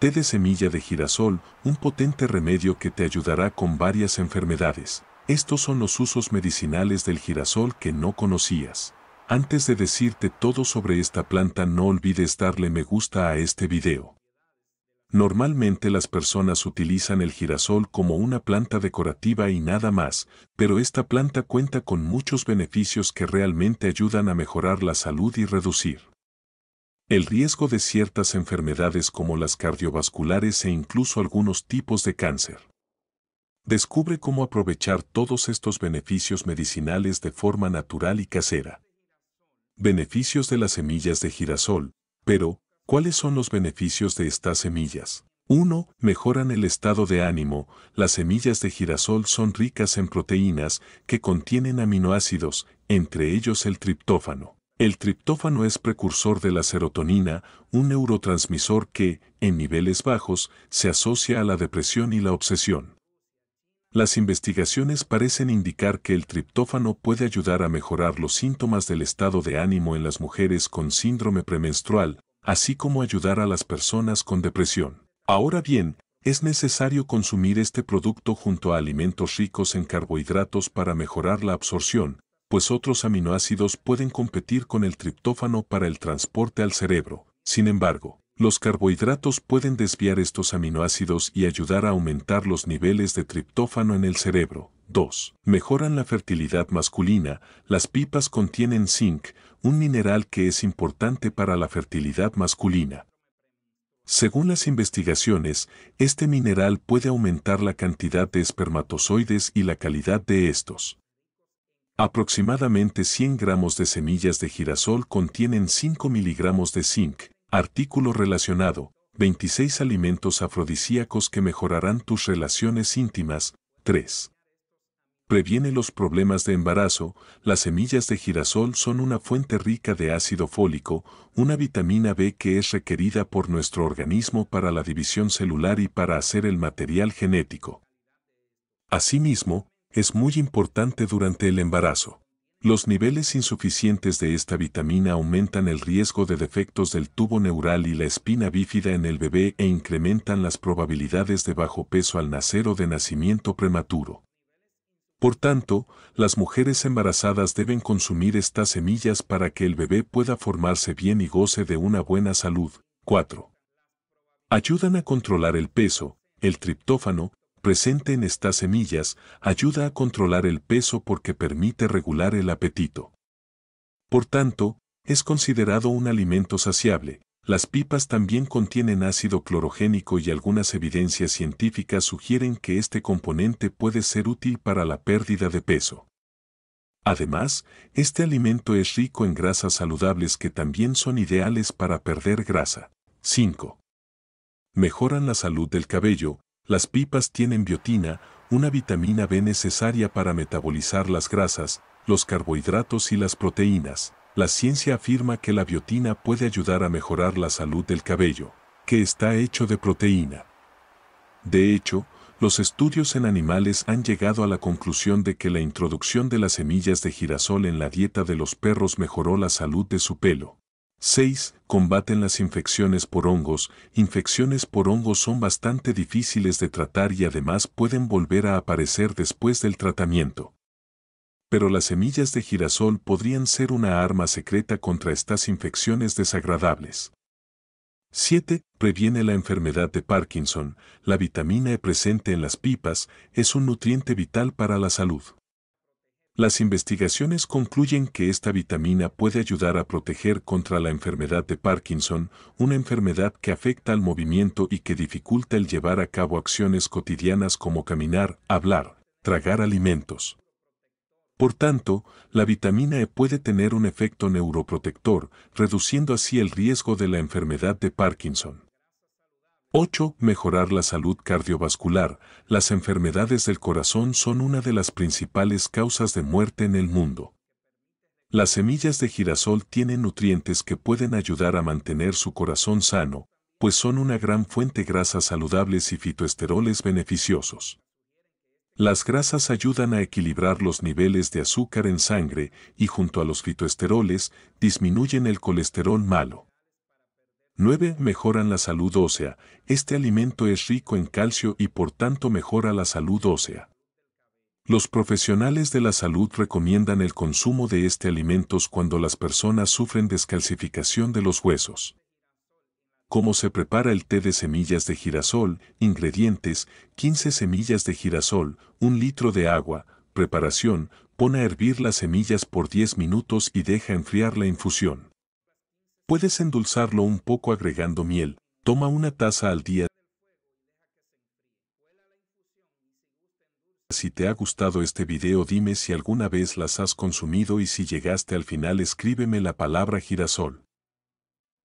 Té de semilla de girasol, un potente remedio que te ayudará con varias enfermedades. Estos son los usos medicinales del girasol que no conocías. Antes de decirte todo sobre esta planta no olvides darle me gusta a este video. Normalmente las personas utilizan el girasol como una planta decorativa y nada más, pero esta planta cuenta con muchos beneficios que realmente ayudan a mejorar la salud y reducir el riesgo de ciertas enfermedades como las cardiovasculares e incluso algunos tipos de cáncer. Descubre cómo aprovechar todos estos beneficios medicinales de forma natural y casera. Beneficios de las semillas de girasol. Pero, ¿cuáles son los beneficios de estas semillas? 1. Mejoran el estado de ánimo. Las semillas de girasol son ricas en proteínas que contienen aminoácidos, entre ellos el triptófano. El triptófano es precursor de la serotonina, un neurotransmisor que, en niveles bajos, se asocia a la depresión y la obsesión. Las investigaciones parecen indicar que el triptófano puede ayudar a mejorar los síntomas del estado de ánimo en las mujeres con síndrome premenstrual, así como ayudar a las personas con depresión. Ahora bien, es necesario consumir este producto junto a alimentos ricos en carbohidratos para mejorar la absorción, pues otros aminoácidos pueden competir con el triptófano para el transporte al cerebro. Sin embargo, los carbohidratos pueden desviar estos aminoácidos y ayudar a aumentar los niveles de triptófano en el cerebro. 2. Mejoran la fertilidad masculina. Las pipas contienen zinc, un mineral que es importante para la fertilidad masculina. Según las investigaciones, este mineral puede aumentar la cantidad de espermatozoides y la calidad de estos. Aproximadamente 100 gramos de semillas de girasol contienen 5 miligramos de zinc. Artículo relacionado. 26 alimentos afrodisíacos que mejorarán tus relaciones íntimas. 3. Previene los problemas de embarazo. Las semillas de girasol son una fuente rica de ácido fólico, una vitamina B que es requerida por nuestro organismo para la división celular y para hacer el material genético. Asimismo, es muy importante durante el embarazo. Los niveles insuficientes de esta vitamina aumentan el riesgo de defectos del tubo neural y la espina bífida en el bebé e incrementan las probabilidades de bajo peso al nacer o de nacimiento prematuro. Por tanto, las mujeres embarazadas deben consumir estas semillas para que el bebé pueda formarse bien y goce de una buena salud. 4. Ayudan a controlar el peso, el triptófano, presente en estas semillas ayuda a controlar el peso porque permite regular el apetito. Por tanto, es considerado un alimento saciable. Las pipas también contienen ácido clorogénico y algunas evidencias científicas sugieren que este componente puede ser útil para la pérdida de peso. Además, este alimento es rico en grasas saludables que también son ideales para perder grasa. 5. Mejoran la salud del cabello, las pipas tienen biotina, una vitamina B necesaria para metabolizar las grasas, los carbohidratos y las proteínas. La ciencia afirma que la biotina puede ayudar a mejorar la salud del cabello, que está hecho de proteína. De hecho, los estudios en animales han llegado a la conclusión de que la introducción de las semillas de girasol en la dieta de los perros mejoró la salud de su pelo. 6. Combaten las infecciones por hongos. Infecciones por hongos son bastante difíciles de tratar y además pueden volver a aparecer después del tratamiento. Pero las semillas de girasol podrían ser una arma secreta contra estas infecciones desagradables. 7. Previene la enfermedad de Parkinson. La vitamina E presente en las pipas es un nutriente vital para la salud. Las investigaciones concluyen que esta vitamina puede ayudar a proteger contra la enfermedad de Parkinson, una enfermedad que afecta al movimiento y que dificulta el llevar a cabo acciones cotidianas como caminar, hablar, tragar alimentos. Por tanto, la vitamina E puede tener un efecto neuroprotector, reduciendo así el riesgo de la enfermedad de Parkinson. 8. Mejorar la salud cardiovascular. Las enfermedades del corazón son una de las principales causas de muerte en el mundo. Las semillas de girasol tienen nutrientes que pueden ayudar a mantener su corazón sano, pues son una gran fuente de grasas saludables y fitoesteroles beneficiosos. Las grasas ayudan a equilibrar los niveles de azúcar en sangre y junto a los fitoesteroles disminuyen el colesterol malo. 9. Mejoran la salud ósea. Este alimento es rico en calcio y por tanto mejora la salud ósea. Los profesionales de la salud recomiendan el consumo de este alimento cuando las personas sufren descalcificación de los huesos. Cómo se prepara el té de semillas de girasol, ingredientes, 15 semillas de girasol, 1 litro de agua, preparación, pone a hervir las semillas por 10 minutos y deja enfriar la infusión. Puedes endulzarlo un poco agregando miel, toma una taza al día. Si te ha gustado este video dime si alguna vez las has consumido y si llegaste al final escríbeme la palabra girasol.